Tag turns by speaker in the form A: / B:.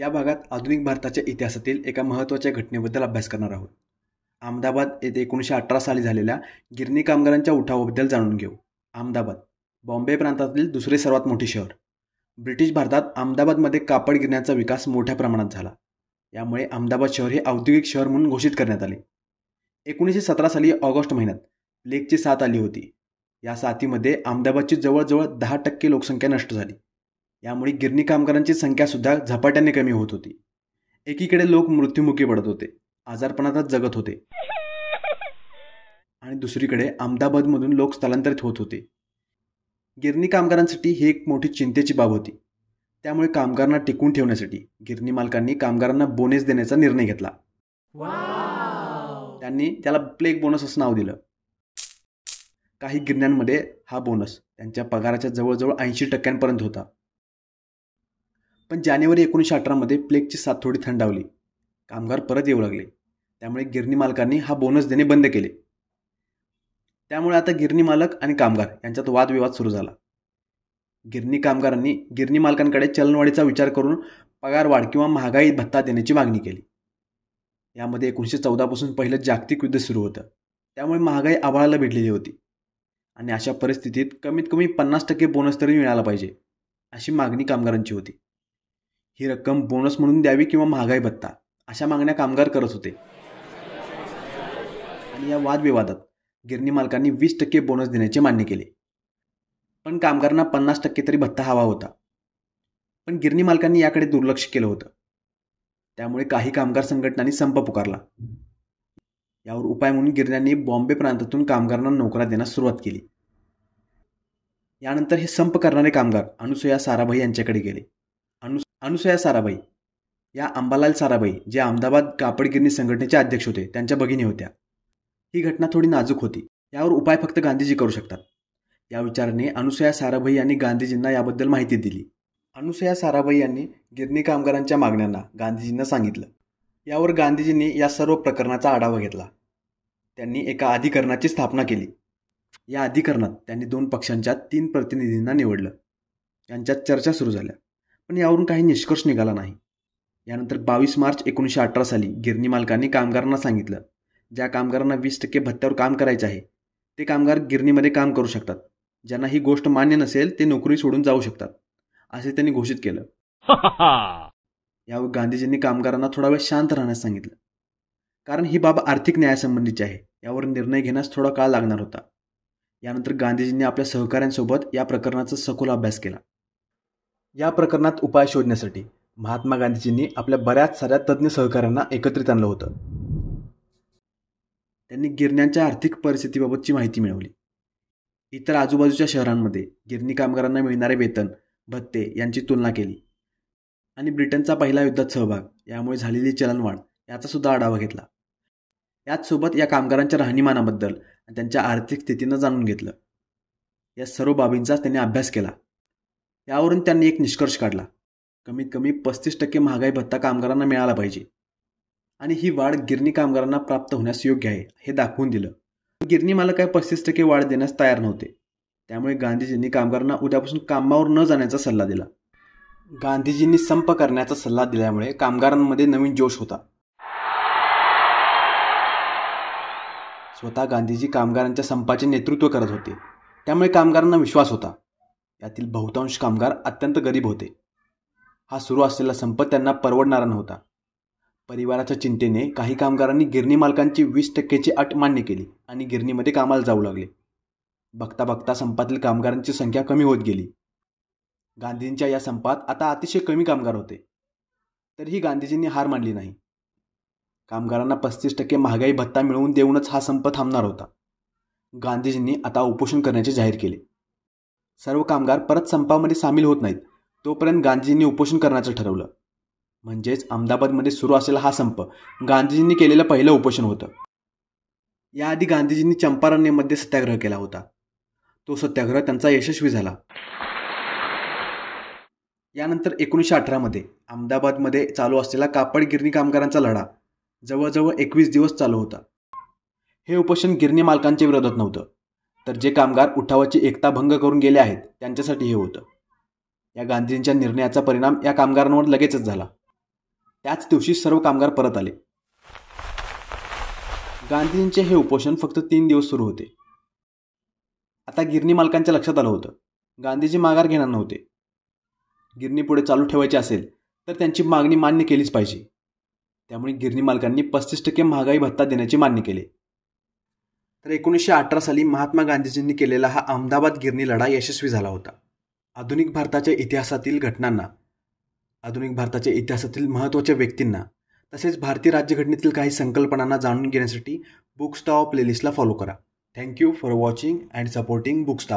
A: या भागात आधुनिक भारताच्या इतिहासातील एका महत्त्वाच्या घटनेबद्दल अभ्यास करणार आहोत अहमदाबाद येथे एकोणीसशे अठरा साली झालेल्या गिरणी कामगारांच्या उठावाबद्दल जाणून घेऊ अहमदाबाद बॉम्बे प्रांतातील दुसरे सर्वात मोठे शहर ब्रिटिश भारतात अहमदाबादमध्ये कापड गिरण्याचा विकास मोठ्या प्रमाणात झाला यामुळे अहमदाबाद शहर हे औद्योगिक शहर म्हणून घोषित करण्यात आले एकोणीसशे सतरा साली ऑगस्ट महिन्यात प्लेगची साथ आली होती या साथीमध्ये अहमदाबादची जवळजवळ दहा टक्के लोकसंख्या नष्ट झाली यामुळे गिरणी कामगारांची संख्या सुद्धा झपाट्याने कमी होत होती एकीकडे लोक मृत्युमुखी पडत होते आजारपणातच जगत होते आणि दुसरीकडे अहमदाबादमधून लोक स्थलांतरित होत होते गिरणी कामगारांसाठी ही एक मोठी चिंतेची बाब होती त्यामुळे कामगारांना टिकून ठेवण्यासाठी गिरणी मालकांनी कामगारांना बोनस देण्याचा निर्णय घेतला त्यांनी त्याला प्लेग बोनस असं नाव दिलं काही गिरण्यांमध्ये हा बोनस त्यांच्या पगाराच्या जवळजवळ ऐंशी टक्क्यांपर्यंत होता पण जानेवारी एकोणीसशे अठरामध्ये प्लेगची साथ थोडी थंडावली कामगार परत येऊ लागले त्यामुळे गिरणी मालकांनी हा बोनस देणे बंद केले त्यामुळे आता गिरणी मालक आणि कामगार यांच्यात वादविवाद सुरू झाला गिरणी कामगारांनी गिरणी मालकांकडे चलनवाढीचा विचार करून पगारवाढ किंवा महागाई भत्ता देण्याची मागणी केली यामध्ये एकोणीसशे चौदापासून पहिलं जागतिक युद्ध सुरू होतं त्यामुळे महागाई आभाळाला भिडलेली होती आणि अशा परिस्थितीत कमीत कमी पन्नास टक्के बोनस तरी मिळाला पाहिजे अशी मागणी कामगारांची होती ही रक्कम बोनस म्हणून द्यावी किंवा महागाई भत्ता अशा मागण्या कामगार करत होते आणि या वादविवादात गिरणी मालकांनी वीस टक्के बोनस देण्याचे मान्य केले पण कामगारांना पन्नास टक्के तरी भत्ता हवा होता पण गिरणी मालकांनी याकडे दुर्लक्ष केलं होतं त्यामुळे काही कामगार संघटनांनी संप पुकारला यावर उपाय म्हणून गिरण्यांनी बॉम्बे प्रांतातून कामगारांना नोकऱ्या देण्यास सुरुवात केली यानंतर हे संप करणारे कामगार अनुसुया साराभाई यांच्याकडे गेले अनु अनुसया साराभाई या अंबालाल साराभाई जे अहमदाबाद कापडगिरणी संघटनेचे अध्यक्ष होते त्यांच्या भगिनी होत्या ही घटना थोडी नाजूक होती यावर उपाय फक्त गांधीजी करू शकतात या विचाराने अनुसया साराभाई यांनी गांधीजींना याबद्दल माहिती दिली अनुसया साराभाई यांनी गिरणी कामगारांच्या मागण्यांना गांधीजींना सांगितलं यावर गांधीजींनी या सर्व प्रकरणाचा आढावा घेतला त्यांनी एका अधिकरणाची स्थापना केली या अधिकरणात त्यांनी दोन पक्षांच्या तीन प्रतिनिधींना निवडलं यांच्यात चर्चा सुरू झाल्या पण यावरून काही निष्कर्ष निघाला नाही यानंतर बावीस मार्च एकोणीसशे अठरा साली गिरणी मालकांनी कामगारांना सांगितलं ज्या कामगारांना वीस टक्के भत्त्यावर काम करायचं आहे ते कामगार गिरणीमध्ये काम करू शकतात ज्यांना ही गोष्ट मान्य नसेल ते नोकरी सोडून जाऊ शकतात असे त्यांनी घोषित केलं यावर गांधीजींनी कामगारांना थोडा वेळ शांत राहण्यास सांगितलं कारण ही बाब आर्थिक न्यायासंबंधीची आहे यावर निर्णय घेण्यास थोडा काळ लागणार होता यानंतर गांधीजींनी आपल्या सहकाऱ्यांसोबत या प्रकरणाचा सखोल अभ्यास केला या प्रकरणात उपाय शोधण्यासाठी महात्मा गांधीजींनी आपल्या बऱ्याच साऱ्या तज्ज्ञ सहकाऱ्यांना एकत्रित आणलं होतं त्यांनी गिरण्यांच्या आर्थिक परिस्थितीबाबतची माहिती मिळवली इतर आजूबाजूच्या शहरांमध्ये गिरणी कामगारांना मिळणारे वेतन भत्ते यांची तुलना केली आणि ब्रिटनचा पहिला युद्धात सहभाग यामुळे झालेली चलनवाढ याचा सुद्धा आढावा घेतला याचसोबत या कामगारांच्या राहणीमानाबद्दल आणि त्यांच्या आर्थिक स्थितीनं जाणून घेतलं या सर्व बाबींचाच त्यांनी अभ्यास केला यावरून त्यांनी एक निष्कर्ष काढला कमीत कमी पस्तीस टक्के महागाई भत्ता कामगारांना मिळाला पाहिजे आणि ही वाढ गिरणी कामगारांना प्राप्त होण्यास योग्य आहे हे दाखवून दिलं गिरणी मला काय पस्तीस टक्के वाढ देण्यास तयार नव्हते त्यामुळे गांधीजींनी कामगारांना उद्यापासून कामावर न जाण्याचा सल्ला दिला गांधीजींनी संप करण्याचा सल्ला दिल्यामुळे कामगारांमध्ये नवीन जोश होता स्वतः गांधीजी कामगारांच्या संपाचे नेतृत्व करत होते त्यामुळे कामगारांना विश्वास होता यातील बहुतांश कामगार अत्यंत गरीब होते हा सुरू असलेला संप त्यांना परवडणारा नव्हता परिवाराच्या चिंतेने काही कामगारांनी गिरणी मालकांची वीस टक्केची अट मान्य केली आणि गिरणीमध्ये कामाला जाऊ लागले बघता बघता संपातील कामगारांची संख्या कमी होत गेली गांधींच्या या संपात आता अतिशय कमी कामगार होते तरीही गांधीजींनी हार मानली नाही कामगारांना पस्तीस टक्के महागाई भत्ता मिळवून देऊनच हा संप थांबणार होता गांधीजींनी आता उपोषण करण्याचे जाहीर केले सर्व कामगार परत संपामध्ये सामील होत नाहीत तोपर्यंत गांधीजींनी उपोषण करण्याचं ठरवलं म्हणजेच अहमदाबादमध्ये सुरू असलेला हा संप गांधीजींनी केलेलं पहिलं उपोषण होतं याआधी गांधीजींनी चंपारण्यमध्ये सत्याग्रह केला होता तो सत्याग्रह त्यांचा यशस्वी झाला यानंतर एकोणीसशे अठरामध्ये अहमदाबादमध्ये चालू असलेला कापड गिरणी कामगारांचा लढा जवळजवळ एकवीस दिवस चालू होता हे उपोषण गिरणी मालकांच्या विरोधात नव्हतं तर जे कामगार उठावाची एकता भंग करून गेले आहेत त्यांच्यासाठी हे होतं या गांधींच्या निर्णयाचा परिणाम या कामगारांवर लगेचच झाला त्याच दिवशी सर्व कामगार परत आले गांधीजींचे हे उपोषण फक्त तीन दिवस सुरू होते आता गिरणी मालकांच्या लक्षात आलं होतं गांधीजी माघार घेणार नव्हते गिरणी पुढे चालू ठेवायची असेल तर त्यांची मागणी मान्य केलीच पाहिजे त्यामुळे गिरणी मालकांनी पस्तीस टक्के महागाई भत्ता देण्याची मान्य केली तर एकोणीसशे अठरा साली महात्मा गांधीजींनी केलेला हा अहमदाबाद गिरणी लढा यशस्वी झाला होता आधुनिक भारताच्या इतिहासातील घटनांना आधुनिक भारताच्या इतिहासातील महत्त्वाच्या व्यक्तींना तसेच भारतीय राज्यघटनेतील काही संकल्पनांना जाणून घेण्यासाठी बुक्स प्लेलिस्टला फॉलो करा thank you for watching and supporting books